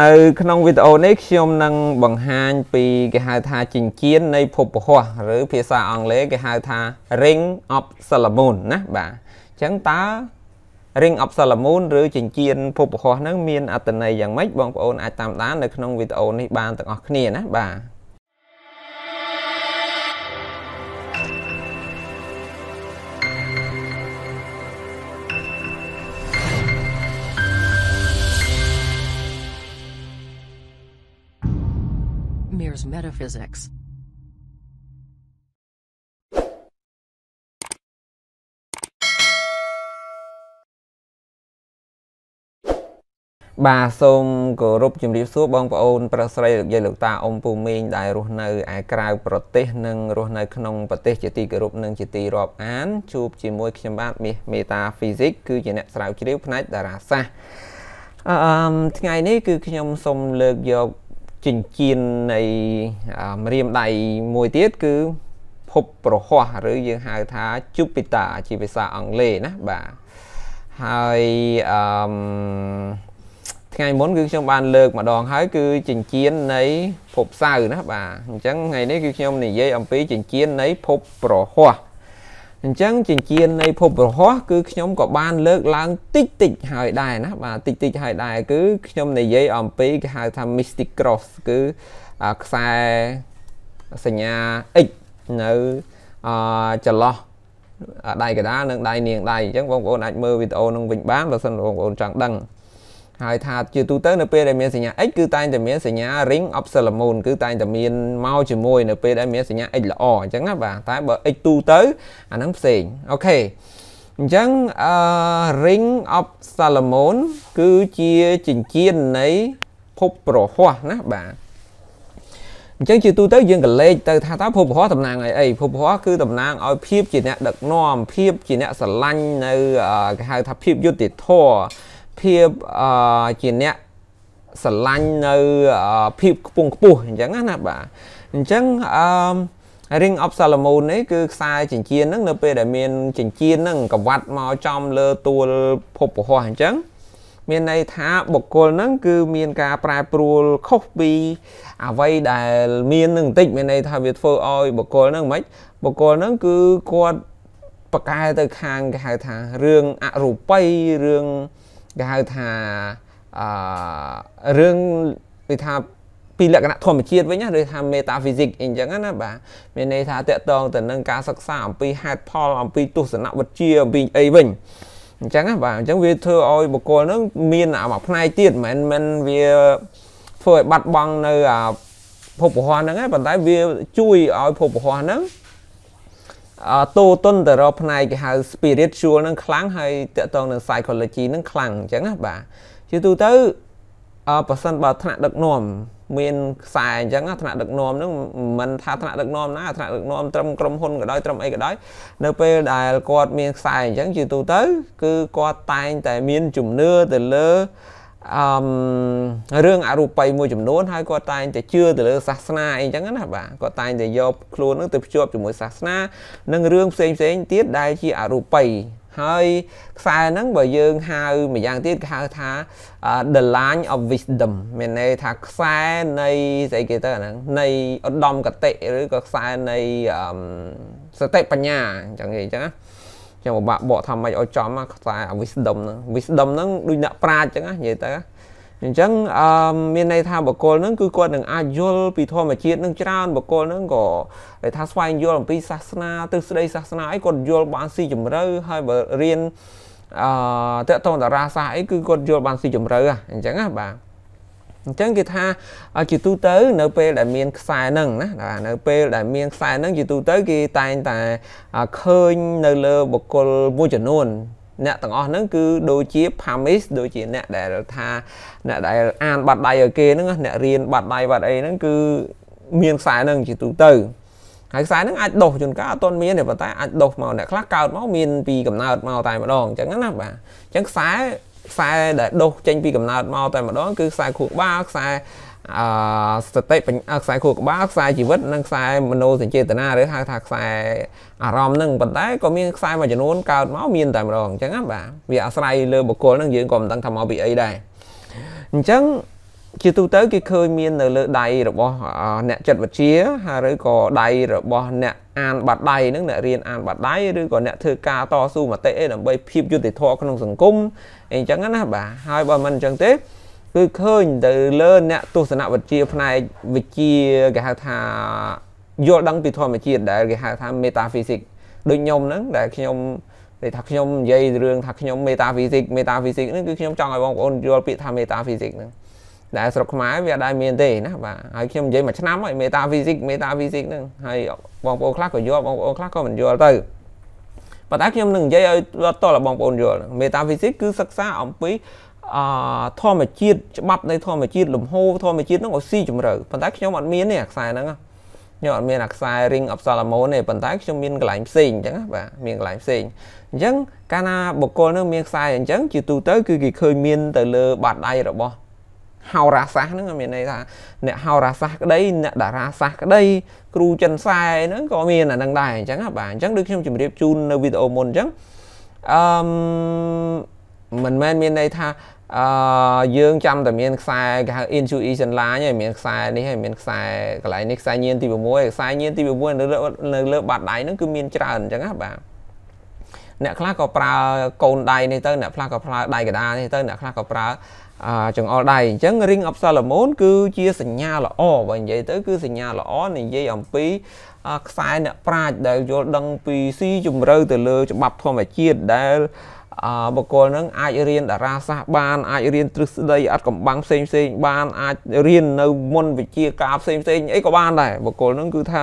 នៅក្នុងវីដេអូនេះខ្ញុំនឹងបង្ហាញពីគេហៅថាចិញ្ចៀននៃភពហោះឬភាសាអង់គ្លេសគេហៅថា Ring of Solomon ណាបាទអញ្ចឹងតើ Ring of Solomon ឬចិញ្ចៀនភពហោះហ្នឹងមានអត្ថន័យយ៉ាងម៉េចបងប្អូនអាចតាមដាននៅក្នុងវីដេអូនេះបានទាំងអស់គ្នាណាបាទ Master's Metaphysics. ]បាទសូមគោរពជំរាបសួរបងប្អូនប្រុសស្រីលោកយាយលោកតាអ៊ំពូមីងដែលរស់នៅឯក្រៅប្រទេសនិងរស់នៅក្នុងប្រទេស ជាទីគោរពនិងជាទីរាប់អានជួបជាមួយខ្ញុំបាទមាសមេតាហ្វីសិកគឺជាអ្នកស្រាវជ្រាវផ្នែកតារាសាស្ត្រអឺថ្ងៃនេះគឺខ្ញុំសូមលើកយកចិញ្ចៀននៃម្រាមដៃមួយទៀតគឺភពប្រហោះឬយើងហៅថា Jupiter ជាភាសាអង់គ្លេសណាបាទហើយអឺថ្ងៃមុនគឺខ្ញុំបានលើកម្ដងហើយ គឺចិញ្ចៀននៃភពសៅណាបាទអញ្ចឹងថ្ងៃនេះគឺខ្ញុំនិយាយអំពីចិញ្ចៀននៃ ភពប្រហោះអញ្ចឹងចិញ្ចៀននៃភពរហ័សគឺខ្ញុំក៏បានលើកឡើងតិចតិចហើយដែរណាបាទតិចតិចហើយដែរគឺខ្ញុំនិយាយអំពីគេហៅថា Mystic Cross គឺខ្សែសញ្ញា X នៅចន្លោះដៃកដានិងដៃនាងដៃអញ្ចឹងបងប្អូនអាចមើលវីដេអូនឹងវិញបានបើសិនបងប្អូនចង់ដឹងហើយថាជាទូទៅនៅពេលដែលមានសញ្ញា x គឺតែងតែ មានសញ្ញា ring of Solomon គឺតែងតែ មានមកជាមួយនៅពេលដែលមានសញ្ញា x ល្អអញ្ចឹងណាបាទតែបើ x ទូទៅអាហ្នឹងផ្សេងអូខេអញ្ចឹងអឺ ring of Solomon គឺជាចិញ្ចៀននៃភពប្រហោះណាបាទអញ្ចឹងជាទូទៅយើងក៏លេខទៅថាតើភពប្រហោះតំណាងឲ្យអីភពប្រហោះគឺតំណាងឲ្យភាពជាអ្នកដឹកនាំភាពជាអ្នកស្រឡាញ់នៅគេហៅថាភាពយុត្តិធម៌ភាពជាអ្នកស្រឡាញ់នៅភាពខ្ពង់ខ្ពស់អញ្ចឹងណាបាទអញ្ចឹងអឺ Ring of Solomon នេះគឺខ្សែចិញ្ចៀនហ្នឹងនៅពេលដែលមានចិញ្ចៀនហ្នឹងកវាត់មកចំ លើទួលភពពហោះអញ្ចឹង មានន័យថាបុគ្គលហ្នឹងគឺមានការប្រែប្រួលខុសពីអ្វីដែលមាននឹងបន្តិចមានន័យថាវាធ្វើឲ្យបុគ្គលហ្នឹងមិនបុគ្គលហ្នឹងគឺគាត់ប្រកែទៅខាងគេហៅថារឿងអរូបីរឿងគេហៅថាអឺរឿងវាថាពីលក្ខណៈធម្មជាតិវិញណាឬថា metaphysics អីចឹងណាបាទមានន័យថាតកតងទៅនឹងការសិក្សាអំពីហេតុផលអំពីទស្សនវិជ្ជាអំពីអីវិញអញ្ចឹងណាបាទអញ្ចឹងវាធ្វើឲ្យបុគ្គលនឹងមានមួយផ្នែកទៀតមិនមែនវាធ្វើឲ្យបាត់បង់នៅភពពហោះហ្នឹងឯងប៉ុន្តែវា ជួយឲ្យ ភពពហោះហ្នឹងតូតុនទៅរកផ្នែកគេហៅ spiritual នឹងខ្លាំងហើយតកតងនឹង psychology នឹងខ្លាំងអញ្ចឹងណាបាទជាទូទៅអបើសិនបើថ្នាក់ដឹកនាំមានខ្សែអញ្ចឹងថ្នាក់ដឹកនាំហ្នឹងមិនថាថ្នាក់ដឹកនាំណាថ្នាក់ដឹកនាំត្រឹមក្រុមហ៊ុនក៏ដោយត្រឹមអីក៏ដោយនៅពេលដែលគាត់មានខ្សែអញ្ចឹងជាទូទៅ គឺគាត់តែងតែមានជំនឿទៅលើអឺរឿងអរូបីមួយចំនួនហើយគាត់តែងតែជឿទៅលើសាសនាអីចឹងណាបាទគាត់តែងតែយកខ្លួននឹងទៅភ្ជាប់ជាមួយសាសនានិងរឿងផ្សេងផ្សេងទៀតដែលជាអរូបីហើយខ្សែហ្នឹងបើយើងហៅម្យ៉ាងទៀតគេហៅថា the line of wisdom មានន័យថាខ្សែនៃស្អីគេទៅអាហ្នឹងនៃឧត្តមកតិឬក៏ខ្សែនៃសតិបញ្ញាអញ្ចឹងគេអញ្ចឹងណាខ្ញុំពិបាកបកថាម៉េចឲ្យចំខ្សែ wisdom ហ្នឹង wisdom ហ្នឹងដូចអ្នកប្រាជ្ញអញ្ចឹងណានិយាយទៅអញ្ចឹងអឺមានន័យថាបកគលហ្នឹងគឺគាត់នឹងអាចយល់ពីធម្មជាតិនឹងច្រើនបកគលហ្នឹងក៏គេថាស្វែងយល់អំពីសាសនាទិសដីសាសនាអីគាត់យល់បានស៊ីជម្រៅហើយបើរៀនអឺតកតងតារាសាស្ត្រអីគឺគាត់យល់បានស៊ីជម្រៅអញ្ចឹងណាបាទអញ្ចឹងគេថាជាទូទៅនៅពេលដែលមានខ្សែហ្នឹងណានៅពេលដែលមានខ្សែហ្នឹងជាទូទៅគេតែងតែឃើញនៅលើបុគ្គលមួយចំនួនអ្នកទាំងអស់ហ្នឹងគឺដូចជា Pamis ដូចជាអ្នកដែលថាអ្នកដែលអានបាត់ដៃឲ្យគេហ្នឹងអ្នករៀនបាត់ដៃបាត់អីហ្នឹងគឺមានខ្សែហ្នឹងជាទូទៅហើយខ្សែហ្នឹងអាចដុសជួនកាលអត់ទាន់មានទេប៉ុន្តែអាចដុសមកអ្នកខ្លះកើតមកមានពីកំណើតមកតែម្ដងអញ្ចឹងណាបាទអញ្ចឹងខ្សែខ្សែដែលដុសចេញពីកំណើតមកតែម្ដងគឺខ្សែខួរក្បាលខ្សែអឺសតិខ្សែខួរក្បាលខ្សែជីវិតនិងខ្សែមโนសញ្ចេតនាឬហៅថាខ្សែអារម្មណ៍នឹងប៉ុន្តែក៏មានខ្សែមួយចំនួនកើតមកមានតែម្ដងអញ្ចឹងបាទវាអាស្រ័យលើបុគ្គលនឹងយើងក៏មិនដឹងថាមកពីអីដែរអញ្ចឹងជាទូទៅគេឃើញមាននៅលើដៃរបស់អ្នកចិត្តវិទ្យាហើយឬក៏ដៃរបស់អ្នកអាន បាត់ដៃហ្នឹងអ្នករៀនអានបាត់ដៃឬក៏អ្នកធ្វើការតស៊ូមតិអីដើម្បីភាពយុត្តិធម៌ក្នុង សង្គមអីចឹងណាបាទហើយបើមិនអញ្ចឹងទេគឺឃើញទៅលើ អ្នកទស្សនវិជ្ជា ផ្នែកវិជ្ជាគេហៅថាយល់ដឹងពីធម្មជាតិដែលគេហៅថា metaphysics ដូចខ្ញុំហ្នឹង ដែលខ្ញុំពេលថាខ្ញុំនិយាយរឿងថាខ្ញុំ metaphysics metaphysics ហ្នឹងគឺខ្ញុំចង់ឲ្យបងប្អូនយល់ពាក្យថា metaphysics ហ្នឹងដែលស្រុកខ្មែរវាអត់ដែរមានទេណាបាទហើយខ្ញុំនិយាយមួយឆ្នាំហើយ metaphysics metaphysics ហ្នឹងហើយបងប្អូនខ្លះក៏យល់បងប្អូនខ្លះក៏មិនយល់ទៅប៉ុន្តែខ្ញុំនឹងនិយាយឲ្យដល់តលបងប្អូនយល់ metaphysics គឺសិក្សាអំពីអធម្មជាតិច្បាប់នៃធម្មជាតិលំហូរធម្មជាតិហ្នឹងឲ្យស៊ីជម្រៅប៉ុន្តែខ្ញុំអត់មានទេអាខ្សែហ្នឹងខ្ញុំអត់មានអាខ្សែ Ring of Solomon ទេប៉ុន្តែខ្ញុំមានកន្លែងផ្សេងអញ្ចឹងបាទមានកន្លែងផ្សេងអញ្ចឹងកាលណាបុគ្គលនឹងមានខ្សែអញ្ចឹងជាទូទៅ គឺគេឃើញមានទៅលើបាតដៃរបស់ហោរាសាស្ត្រហ្នឹងមានន័យថាអ្នកហោរាសាស្ត្រក្តីអ្នកតារាសាស្ត្រក្តីគ្រូចិនសែហ្នឹងក៏មានអាហ្នឹងដែរអញ្ចឹងបាទអញ្ចឹងដូចខ្ញុំជម្រាបជូននៅវីដេអូមុនអញ្ចឹងអឺមិនមែនមានន័យថាអឺយើងចាំតែមានខ្សែគេហៅ intuition line ហើយមានខ្សែ នេះហើយមានខ្សែកន្លែងនេះខ្សែញៀនទី6ខ្សែញៀនទី6នៅលើនៅលើបាតដៃហ្នឹងគឺមានច្រើនអញ្ចឹងណាបាទអ្នកខ្លះក៏ប្រើកូនដៃនេះទៅអ្នកខ្លះក៏ប្រើដៃកដានេះទៅអ្នកខ្លះក៏ប្រើអាចង្អុលដៃអញ្ចឹង ring of solomon គឺជាសញ្ញាល្អបើនិយាយទៅគឺសញ្ញាល្អនិយាយអំពីខ្សែអ្នកប្រាជ្ញដែលយល់ដឹងពីស៊ីជំរឿទៅលើច្បាប់ធម្មជាតិដែលអបកលនឹង អាចរៀនតារាសាស្ត្របានអាចរៀនទ្រឹស្ដីអត់កំបាំងផ្សេងផ្សេងបានអាចរៀននៅមុនវិជាការផ្សេងផ្សេងអីក៏បានដែរបកលនឹងគឺថា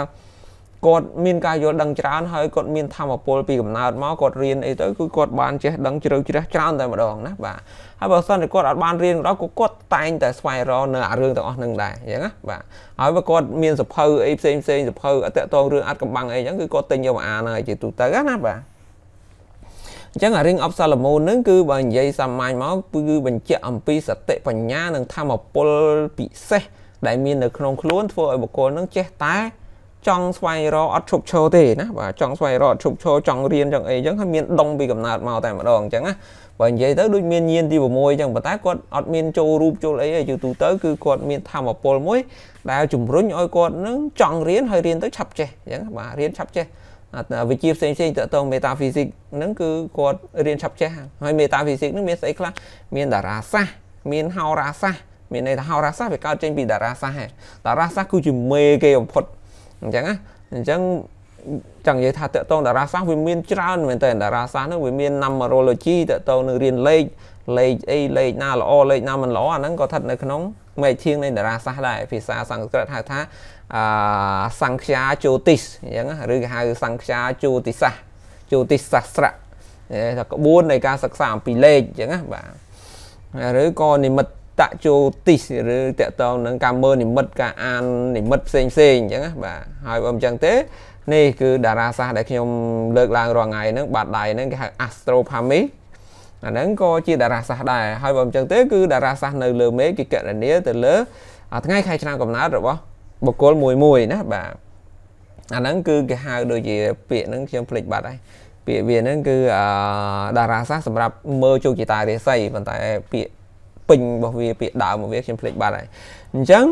គាត់មានការយល់ដឹងច្រើនហើយគាត់មានធម៌ពលពីកំណើតមកគាត់រៀនអីទៅគឺគាត់បានចេះដឹងជ្រៅជ្រះច្រើនតែម្ដងណាបាទហើយបើសិនតែគាត់អត់បានរៀនដល់គាត់តែងតែស្វែងរកនៅអារឿងទាំងអស់ហ្នឹងដែរអញ្ចឹងណាបាទហើយបើគាត់មានសភៅអីផ្សេងផ្សេងសភៅអតតងរឿងអត់កំបាំងអីអញ្ចឹងគឺគាត់ទិញយកមកអានហើយជាទូទៅណាបាទអញ្ចឹងអារឿងអបសាឡមូនហ្នឹងគឺបើនិយាយសាមញ្ញមកគឺបញ្ជាក់អំពីសតិបញ្ញានិងធម៌ពលពិសេស ដែលមាននៅក្នុងខ្លួនធ្វើឲ្យបុគ្គលនឹងចេះតែចង់ស្វែងរកអត់ឈប់ឈរទេណាបាទចង់ស្វែងរកអត់ឈប់ឈរចង់រៀនចង់អីអញ្ចឹងហើយមានដុងពីកំណើតមកតែម្ដងអញ្ចឹងណាបើនិយាយទៅដូចមានញៀនទី6អញ្ចឹងប៉ុន្តែគាត់អត់មានចូលរូបចូលអីហើយយូរទូទៅគឺគាត់មានធម្មពលមួយដែលជំរុញឲ្យគាត់នឹងចង់រៀនហើយរៀនទៅឆាប់ចេះអញ្ចឹងបាទរៀនឆាប់ចេះវិជាផ្សេងផ្សេងតទៅមេតាហ្វីសិកហ្នឹងគឺគាត់រៀនឆាប់ចេះហើយមេតាហ្វីសិកហ្នឹងមានស្អីខ្លះមានតារាសាស្ត្រមានហោរាសាស្ត្រមានន័យថាហោរាសាស្ត្រវាកើតចេញពីតារាសាស្ត្រហ៎តារាសាស្ត្រគឺជាមេគេបំផុតអញ្ចឹងណាអញ្ចឹងចង់និយាយថាតកតងតារាសាស្ត្រវាមានច្រើនមែនតើតារាសាស្ត្រហ្នឹងវាមាន numerology តកតងនឹងរៀនលេខលេខអីលេខណាល្អលេខណាមិនល្អអាហ្នឹងក៏ស្ថិតនៅក្នុងមេធៀងនៃតារាសាស្ត្រដែរភាសាសំស្ក្រឹតហៅថាអសង្ខ្យាជោទិសអញ្ចឹងឬគេហៅសង្ខ្យាជោទិសាស្ត្រជោទិសសាស្ត្រថាក្បួននៃការសិក្សាអំពីលេខអញ្ចឹងណាបាទឬក៏និមិត្តតជោតិសឬតកតងនឹងការមើលនិមិត្តការអាននិមិត្តផ្សេងផ្សេងអញ្ចឹងណាបាទហើយបើមិនអញ្ចឹងទេ នេះគឺតារាសាស្ត្រដែលខ្ញុំលើកឡើងរាល់ថ្ងៃហ្នឹងបាទដៃហ្នឹងគេហៅ Astropharmy អាហ្នឹងក៏ជាតារាសាស្ត្រដែរហើយបើមិនអញ្ចឹងទេគឺតារាសាស្ត្រនៅលើ មេគេកណនាទៅលើថ្ងៃខែឆ្នាំកំណើតរបស់បុគ្គលមួយមួយណាបាទអាហ្នឹងគឺគេហៅដូចជាពាក្យហ្នឹងខ្ញុំភ្លេចបាត់ហើយពាក្យវាហ្នឹងគឺតារាសាស្ត្រសម្រាប់មើលជោគជតារាសីប៉ុន្តែពាក្យពេញរបស់វាពាក្យដើមរបស់វាខ្ញុំភ្លេចបាត់ហើយអញ្ចឹង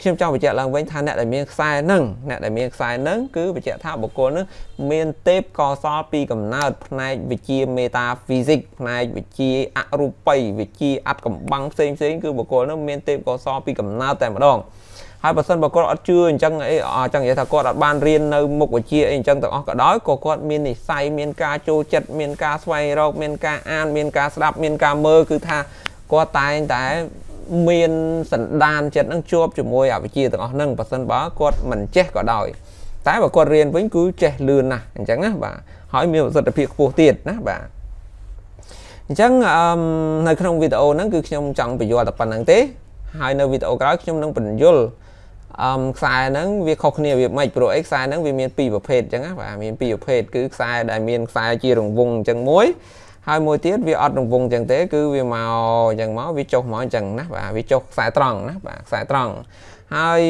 ខ្ញុំចង់បញ្ជាក់ឡើងវិញថាអ្នកដែលមានខ្សែនឹងអ្នកដែលមានខ្សែនឹងគឺបញ្ជាក់ថាបុគ្គលនឹងមាន ទេពកោសលពីកំណើតផ្នែកវិជាមេតាហ្វីសិកផ្នែកវិជាអរូបីវិជាអត់កំបាំងផ្សេងផ្សេងគឺបុគ្គលនឹងមានទេពកោសលពីកំណើតតែម្ដងហើយបើសិនបើគាត់អត់ជឿអញ្ចឹងអីអញ្ចឹងនិយាយថាគាត់អត់បានរៀននៅមុខវិជ្ជាអីអញ្ចឹងទាំងអស់ក៏ដោយក៏គាត់មាននិស្ស័យមានការចូលចិត្តមានការស្វែងរកមានការអានមានការស្ដាប់មានការមើលគឺថាគាត់តែងតែមានសន្តានចិត្តនឹងជាប់ជាមួយអវិជ្ជាទាំងអស់ហ្នឹងប៉ះសិនបើគាត់មិនចេះក៏ដោយតែបើគាត់រៀនវិញគឺចេះលឿនណាស់អញ្ចឹងណាបាទហើយមានប្រសិទ្ធភាពខ្ពស់ទៀតណាបាទអញ្ចឹងអឺនៅក្នុងវីដេអូហ្នឹងគឺខ្ញុំចង់បញ្យល់តែប៉ុណ្្នឹងទេ ហើយនៅវីដេអូក្រោយខ្ញុំនឹងបញ្យល់អឺខ្សែហ្នឹងវាខុសគ្នាវាមិនព្រោះអីខ្សែហ្នឹងវាមានពីរប្រភេទអញ្ចឹងណាបាទមានពីរប្រភេទគឺខ្សែដែលមានខ្សែជារង្វង់អញ្ចឹងមួយហើយមួយទៀតវាអត់រង្វង់ចឹងទេគឺវាមកអញ្ចឹងមកវាចុះមកអញ្ចឹងណាបាទវាចុះខ្សែត្រង់ណាបាទខ្សែត្រង់ហើយ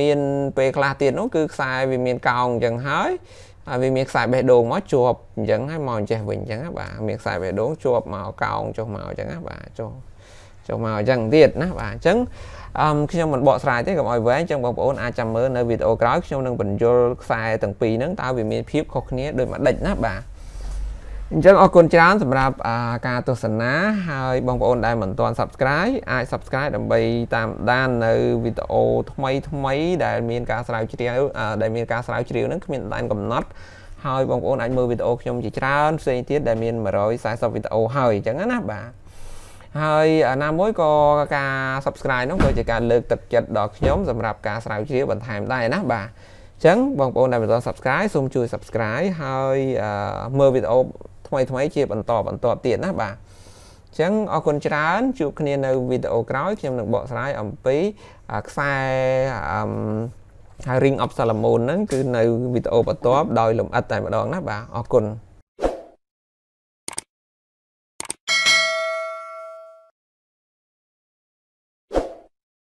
មានពេលខ្លះទៀតនោះគឺខ្សែវាមានកោងអញ្ចឹងហើយហើយវាមានខ្សែបេះដូងមកជាប់អញ្ចឹងហើយមកអញ្ចេះវិញអញ្ចឹងបាទមានខ្សែបេះដូងជាប់មកកោងចុះមកអញ្ចឹងបាទចុះចុះមកអញ្ចឹងទៀតណាបាទអញ្ចឹងអឹមខ្ញុំមិនបកស្រាយទេកុំឲ្យវែងអញ្ចឹងបងប្អូនអាចចាំមើលនៅវីដេអូក្រោយខ្ញុំនឹងបញ្យលខ្សែទាំងពីរហ្នឹងតើវាមានភាពខុសគ្នាដោយមួយដេចណាបាទអញ្ចឹងអរគុណច្រើនសម្រាប់ការទស្សនាហើយបងប្អូនដែលមិនទាន់ Subscribe អាច Subscribe ដើម្បីតាមដាននៅវីដេអូថ្មីថ្មីដែលមានការស្រាវជ្រាវដែលមានការស្រាវជ្រាវនឹងគ្មានដែនកំណត់ ហើយបងប្អូនអាចមើលវីដេអូខ្ញុំជាច្រើនផ្សេងទៀតដែលមាន140វីដេអូហើយអញ្ចឹងណាបាទហើយអាណាមួយក៏ការ subscribe នោះក៏ជាការលើកទឹកចិត្តដល់ខ្ញុំសម្រាប់ការស្រាវជ្រាវបន្ថែមដែរណាបាទអញ្ចឹងបងប្អូនដែលមិនទាន់ subscribe សូមជួយ subscribe ហើយមើលវីដេអូថ្មីថ្មីជាបន្តបន្តទៀតណាបាទចឹងអរគុណច្រើនជួបគ្នានៅវីដេអូក្រោយខ្ញុំនឹងបកស្រាយអំពីខ្សែអឺហើយ Ring of Solomon ហ្នឹងគឺនៅវីដេអូបន្ទាប់ដោយលំអិតតែម្ដងណាបាទអរគុណ